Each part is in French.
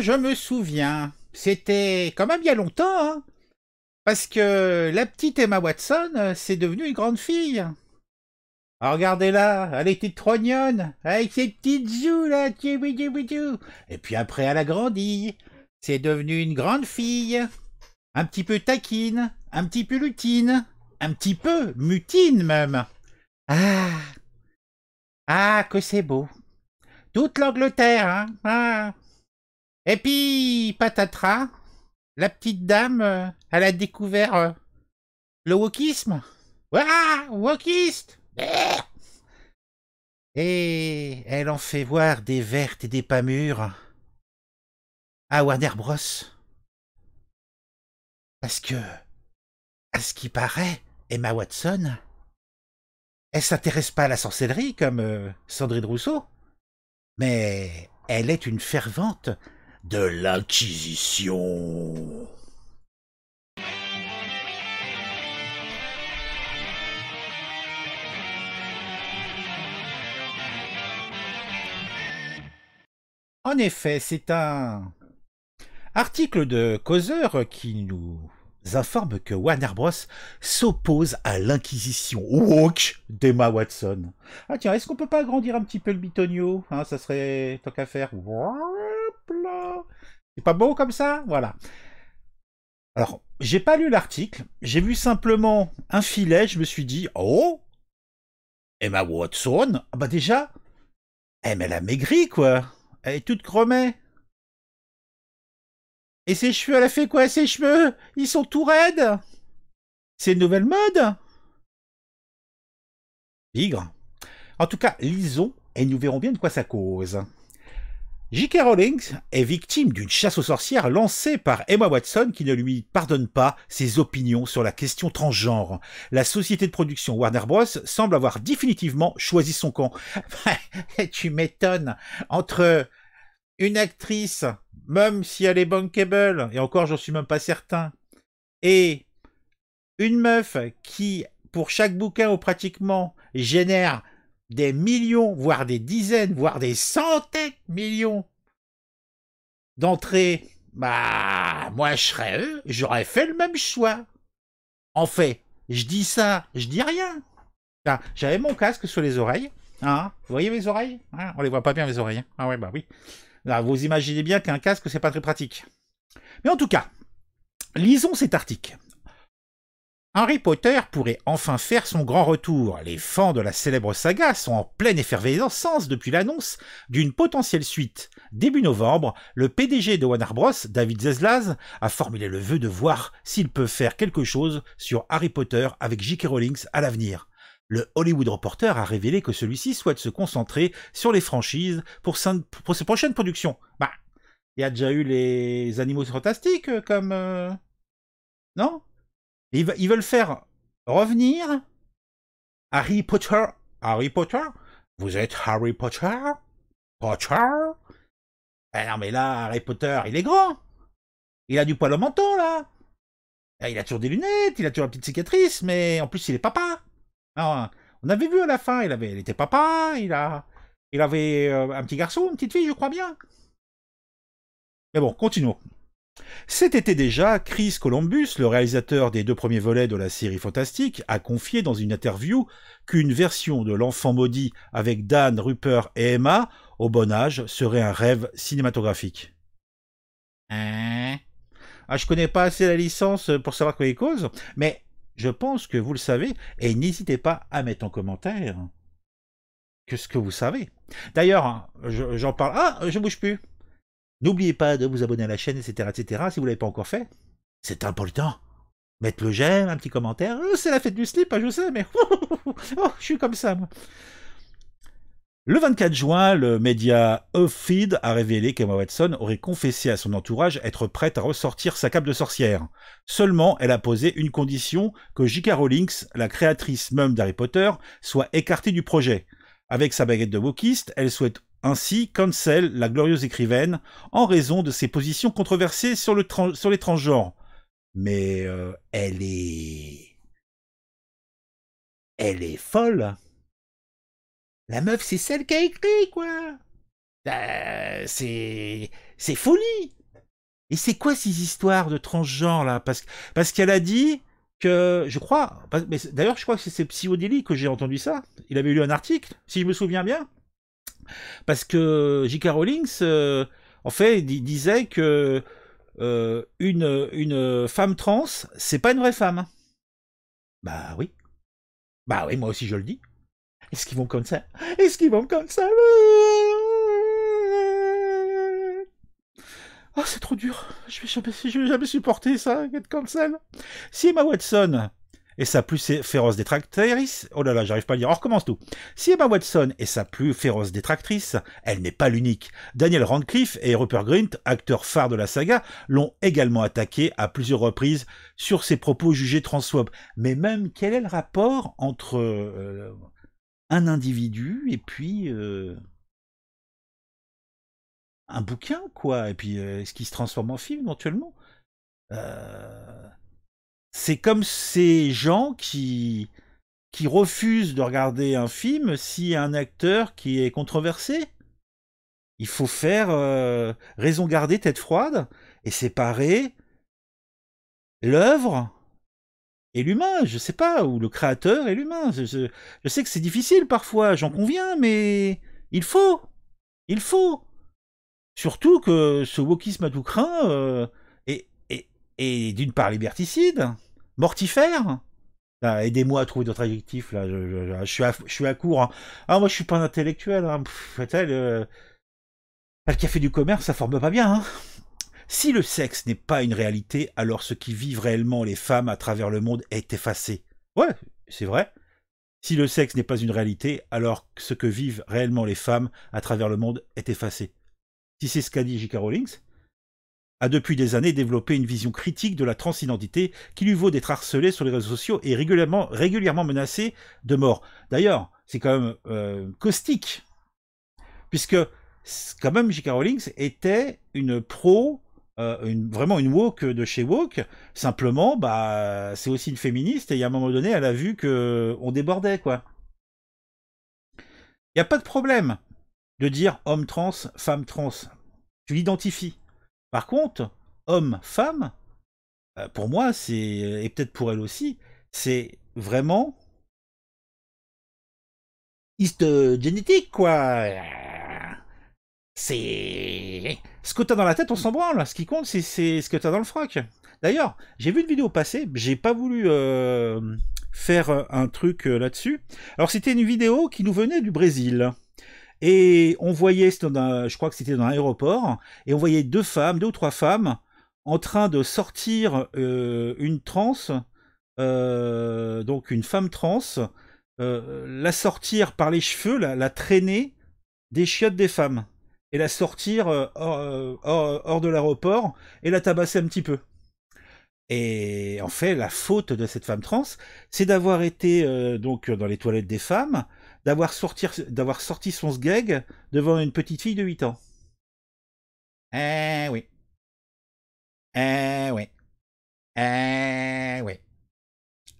je me souviens. C'était quand même il y a longtemps, hein. parce que la petite Emma Watson, euh, c'est devenue une grande fille. Ah, regardez-la, elle était trop avec ses petites joues là, et puis après elle a grandi, c'est devenue une grande fille, un petit peu taquine, un petit peu lutine, un petit peu mutine même. Ah, ah que c'est beau, toute l'Angleterre, hein, ah. Et puis, patatras, la petite dame, euh, elle a découvert euh, le wokisme. Ouah, wokiste eh. Et elle en fait voir des vertes et des pas mûres à Warner Bros. Parce que, à ce qui paraît, Emma Watson, elle s'intéresse pas à la sorcellerie comme euh, Sandrine Rousseau, mais elle est une fervente de l'Inquisition En effet, c'est un article de Causeur qui nous informe que Warner Bros s'oppose à l'inquisition woke d'Emma Watson. Ah tiens, est-ce qu'on peut pas agrandir un petit peu le bitonio hein, Ça serait tant qu'à faire. C'est pas beau comme ça Voilà. Alors, j'ai pas lu l'article, j'ai vu simplement un filet, je me suis dit, oh Emma Watson ah bah déjà eh, elle a maigri, quoi Elle est toute cremée. Et ses cheveux, elle a fait quoi Ses cheveux Ils sont tout raides C'est une nouvelle mode Vigre. En tout cas, lisons et nous verrons bien de quoi ça cause. J.K. Rowling est victime d'une chasse aux sorcières lancée par Emma Watson qui ne lui pardonne pas ses opinions sur la question transgenre. La société de production Warner Bros semble avoir définitivement choisi son camp. tu m'étonnes. Entre une actrice, même si elle est bankable, et encore j'en suis même pas certain, et une meuf qui, pour chaque bouquin ou pratiquement, génère des millions, voire des dizaines, voire des centaines de millions d'entrées, bah, moi je serais eux, j'aurais fait le même choix. En fait, je dis ça, je dis rien. J'avais mon casque sur les oreilles. Hein vous voyez mes oreilles On hein, On les voit pas bien mes oreilles. Hein. ah ouais, bah oui. vous imaginez bien qu'un casque, c'est pas très pratique. Mais en tout cas, lisons cet article. Harry Potter pourrait enfin faire son grand retour. Les fans de la célèbre saga sont en pleine effervescence depuis l'annonce d'une potentielle suite. Début novembre, le PDG de Warner Bros, David Zaslav, a formulé le vœu de voir s'il peut faire quelque chose sur Harry Potter avec J.K. Rowling à l'avenir. Le Hollywood Reporter a révélé que celui-ci souhaite se concentrer sur les franchises pour, ses prochaines productions. Bah, il y a déjà eu les animaux fantastiques euh, comme... Euh, non ils veulent faire revenir Harry Potter. Harry Potter Vous êtes Harry Potter Potter ben non, mais là, Harry Potter, il est grand Il a du poil au menton, là ah, Il a toujours des lunettes, il a toujours une petite cicatrice, mais en plus, il est papa On avait vu à la fin, il, avait, était papa, il, a, il avait euh, un petit garçon, une petite fille, je crois bien. Mais bon, continuons. Cet été déjà, Chris Columbus, le réalisateur des deux premiers volets de la série fantastique, a confié dans une interview qu'une version de L'Enfant maudit avec Dan, Rupert et Emma, au bon âge, serait un rêve cinématographique. Hein ah, je connais pas assez la licence pour savoir quoi les cause, mais je pense que vous le savez, et n'hésitez pas à mettre en commentaire quest ce que vous savez. D'ailleurs, hein, j'en parle. Ah, je bouge plus. N'oubliez pas de vous abonner à la chaîne, etc. etc. si vous ne l'avez pas encore fait. C'est important. Mettre le j'aime, un petit commentaire. Oh, c'est la fête du slip, hein, je sais, mais oh, je suis comme ça. Moi. Le 24 juin, le média Feed a révélé qu'Emma Watson aurait confessé à son entourage être prête à ressortir sa cape de sorcière. Seulement, elle a posé une condition que J.K. Rowling, la créatrice même d'Harry Potter, soit écartée du projet. Avec sa baguette de wokiste, elle souhaite ainsi cancel la glorieuse écrivaine en raison de ses positions controversées sur, le sur les transgenres. Mais euh, elle est... Elle est folle. La meuf, c'est celle qui a écrit, quoi. Euh, c'est... C'est folie. Et c'est quoi ces histoires de transgenres, là Parce, parce qu'elle a dit que, je crois... D'ailleurs, je crois que c'est Psyodélie que j'ai entendu ça. Il avait lu un article, si je me souviens bien parce que J.K. Rowling, euh, en fait, disait que euh, une, une femme trans, c'est pas une vraie femme. Bah oui. Bah oui, moi aussi je le dis. Est-ce qu'ils vont comme ça Est-ce qu'ils vont comme ça Oh, c'est trop dur. Je vais jamais, je vais jamais supporter ça, être comme Si ma Watson, et sa plus féroce détractrice, oh là là, j'arrive pas à lire, on recommence tout. Si Emma Watson est sa plus féroce détractrice, elle n'est pas l'unique. Daniel Radcliffe et Rupert Grint, acteurs phares de la saga, l'ont également attaqué à plusieurs reprises sur ses propos jugés transphobes. Mais même, quel est le rapport entre euh, un individu et puis... Euh, un bouquin, quoi. Et puis, euh, est-ce qu'il se transforme en film éventuellement euh c'est comme ces gens qui, qui refusent de regarder un film si un acteur qui est controversé. Il faut faire euh, raison garder tête froide et séparer l'œuvre et l'humain, je ne sais pas, ou le créateur et l'humain. Je, sais que c'est difficile parfois, j'en conviens, mais il faut, il faut. Surtout que ce wokisme à tout craint, euh, et d'une part liberticide, mortifère. Bah, aidez-moi à trouver d'autres adjectifs, là, je, suis à, court. Hein. Ah, moi, je suis pas un intellectuel, hein. Pff, elle, euh, bah, fait du commerce, ça forme pas bien, hein. Si le sexe n'est pas une réalité, alors ce qui vivent réellement les femmes à travers le monde est effacé. Ouais, c'est vrai. Si le sexe n'est pas une réalité, alors ce que vivent réellement les femmes à travers le monde est effacé. Si c'est ce qu'a dit J.K. Rowling, a depuis des années développé une vision critique de la transidentité qui lui vaut d'être harcelé sur les réseaux sociaux et régulièrement, régulièrement menacé de mort. D'ailleurs, c'est quand même euh, caustique, puisque quand même J.K. Rowling était une pro, euh, vraiment une woke de chez woke, simplement, bah, c'est aussi une féministe, et à un moment donné, elle a vu qu'on débordait, quoi. Il n'y a pas de problème de dire homme trans, femme trans. Tu l'identifies. Par contre, homme, femme, euh, pour moi, c'est, euh, et peut-être pour elle aussi, c'est vraiment génétique, quoi. C'est. Ce que t'as dans la tête, on s'en branle. Ce qui compte, c'est ce que t'as dans le frac. D'ailleurs, j'ai vu une vidéo passer, j'ai pas voulu euh, faire un truc là-dessus. Alors, c'était une vidéo qui nous venait du Brésil. Et on voyait, je crois que c'était dans un aéroport, et on voyait deux femmes, deux ou trois femmes, en train de sortir euh, une transe, euh, donc une femme trans, euh, la sortir par les cheveux, la, traîner des chiottes des femmes, et la sortir hors de l'aéroport, et la tabasser un petit peu. Et en fait, la faute de cette femme trans, c'est d'avoir été euh, donc euh, dans les toilettes des femmes, d'avoir sorti, d'avoir sorti son sgeg devant une petite fille de 8 ans. Eh oui. Eh oui. Eh oui.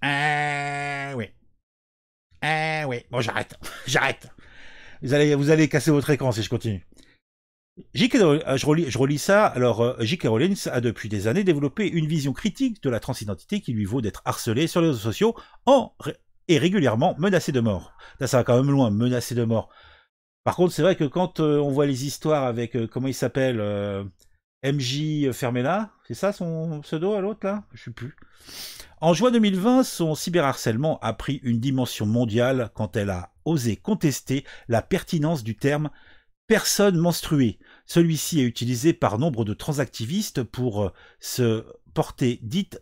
Eh oui. Eh oui. Bon, j'arrête. j'arrête. Vous allez, vous allez casser votre écran si je continue. J.K. Euh, je relis, ça. Alors, euh, J.K. Rowling a depuis des années développé une vision critique de la transidentité qui lui vaut d'être harcelé sur les réseaux sociaux et régulièrement menacé de mort. Là, ça va quand même loin, menacé de mort. Par contre, c'est vrai que quand euh, on voit les histoires avec, comment il s'appelle, MJ Fermella, c'est ça son pseudo à l'autre là Je sais plus. En juin 2020, son cyberharcèlement a pris une dimension mondiale quand elle a osé contester la pertinence du terme personne menstruée celui-ci est utilisé par nombre de transactivistes pour euh, se porter dite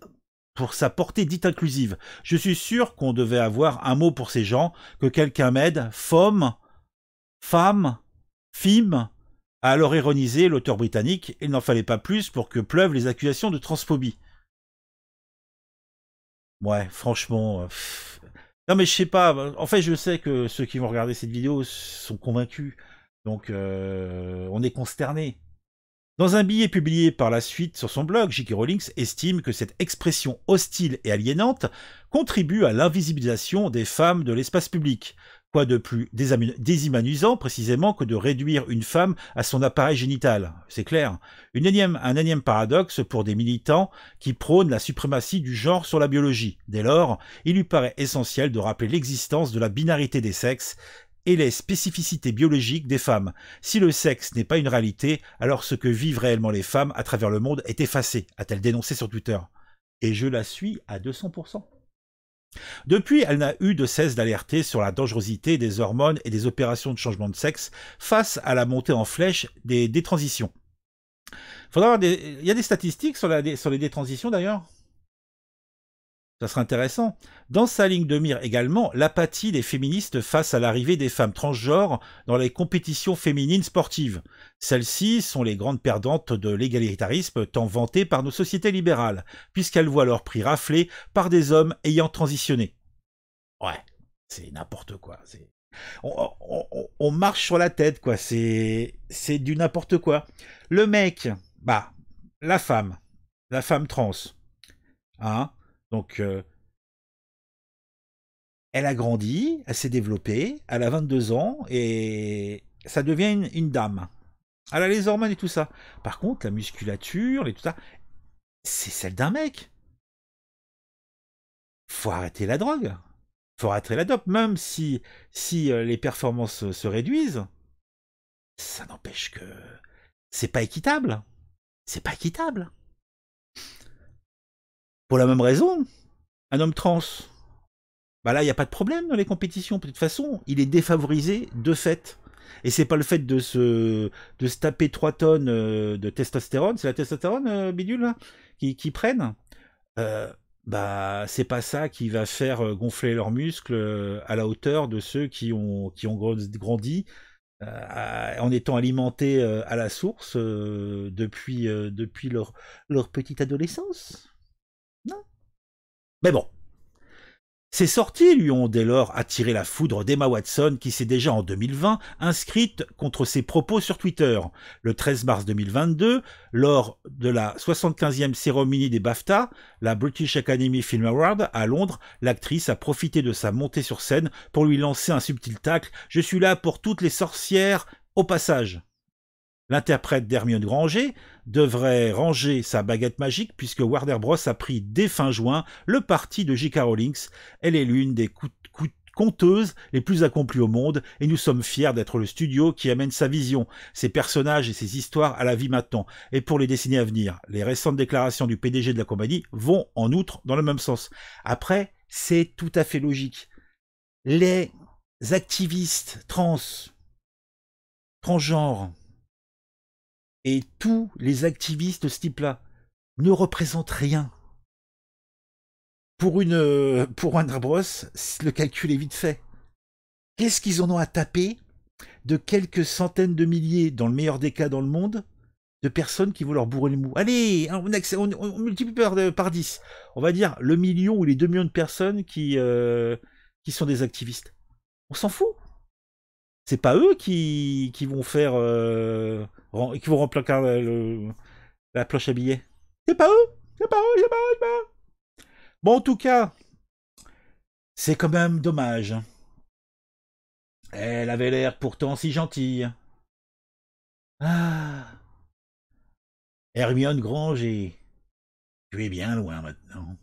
pour sa portée dite inclusive. Je suis sûr qu'on devait avoir un mot pour ces gens, que quelqu'un m'aide, femme, femme, fime. à alors ironiser l'auteur britannique, il n'en fallait pas plus pour que pleuvent les accusations de transphobie. Ouais, franchement. Euh, non mais je sais pas, en fait je sais que ceux qui vont regarder cette vidéo sont convaincus. Donc euh, on est consterné. Dans un billet publié par la suite sur son blog, J.K. Rowling estime que cette expression hostile et aliénante contribue à l'invisibilisation des femmes de l'espace public. Quoi de plus déshumanisant précisément que de réduire une femme à son appareil génital C'est clair. un énième paradoxe pour des militants qui prônent la suprématie du genre sur la biologie. Dès lors, il lui paraît essentiel de rappeler l'existence de la binarité des sexes et les spécificités biologiques des femmes. Si le sexe n'est pas une réalité, alors ce que vivent réellement les femmes à travers le monde est effacé, a-t-elle dénoncé sur Twitter. Et je la suis à 200%. Depuis, elle n'a eu de cesse d'alerter sur la dangerosité des hormones et des opérations de changement de sexe face à la montée en flèche des, détransitions. Il y a des statistiques sur les détransitions d'ailleurs ça serait intéressant. Dans sa ligne de mire également, l'apathie des féministes face à l'arrivée des femmes transgenres dans les compétitions féminines sportives. Celles-ci sont les grandes perdantes de l'égalitarisme tant vanté par nos sociétés libérales, puisqu'elles voient leur prix raflé par des hommes ayant transitionné. Ouais, c'est n'importe quoi. On, on, marche sur la tête, quoi. C'est, c'est du n'importe quoi. Le mec, bah, la femme, la femme trans, hein, donc, euh, elle a grandi, elle s'est développée, elle a 22 ans et ça devient une, dame. Elle a les hormones et tout ça. Par contre, la musculature et tout ça, c'est celle d'un mec. Faut arrêter la drogue. Faut arrêter la dope. Même si, si euh, les performances se réduisent, ça n'empêche que c'est pas équitable. C'est pas équitable. Pour la même raison, un homme trans, bah là, il n'y a pas de problème dans les compétitions. De toute façon, il est défavorisé de fait. Et c'est pas le fait de se, de se taper 3 tonnes euh, de testostérone, c'est la testostérone, euh, bidule, qui, qui prennent. Euh, bah, c'est pas ça qui va faire euh, gonfler leurs muscles à la hauteur de ceux qui ont, qui ont grandi en étant alimentés à la source depuis, depuis leur, leur petite adolescence. Mais bon. Ces sorties lui ont dès lors attiré la foudre d'Emma Watson qui s'est déjà en 2020 inscrite contre ses propos sur Twitter. Le 13 mars 2022, lors de la 75e cérémonie des BAFTA, la British Academy Film Award à Londres, l'actrice a profité de sa montée sur scène pour lui lancer un subtil tacle ⁇ Je suis là pour toutes les sorcières au passage ⁇ L'interprète d'Hermione Granger devrait ranger sa baguette magique puisque Warner Bros a pris dès fin juin le parti de J.K. Rowling. Elle est l'une des conteuses les plus accomplies au monde et nous sommes fiers d'être le studio qui amène sa vision, ses personnages et ses histoires à la vie maintenant et pour les décennies à venir. Les récentes déclarations du PDG de la compagnie vont en outre dans le même sens. Après, c'est tout à fait logique. Les activistes trans, transgenres, et tous les activistes de ce type-là ne représentent rien. Pour une euh, pour un le calcul est vite fait. Qu'est-ce qu'ils en ont à taper de quelques centaines de milliers, dans le meilleur des cas dans le monde, de personnes qui vont leur bourrer le mou. Allez, hein, on, multiplie par, euh, par, 10. On va dire le million ou les deux millions de personnes qui, euh, qui sont des activistes. On s'en fout c'est pas eux qui, qui vont faire euh, qui vont remplacer la planche à billets. C'est pas eux, c'est pas eux, c'est pas eux, Bon, en tout cas, c'est quand même dommage. Hein. Elle avait l'air pourtant si gentille. Ah. Hermione Granger, tu es bien loin maintenant.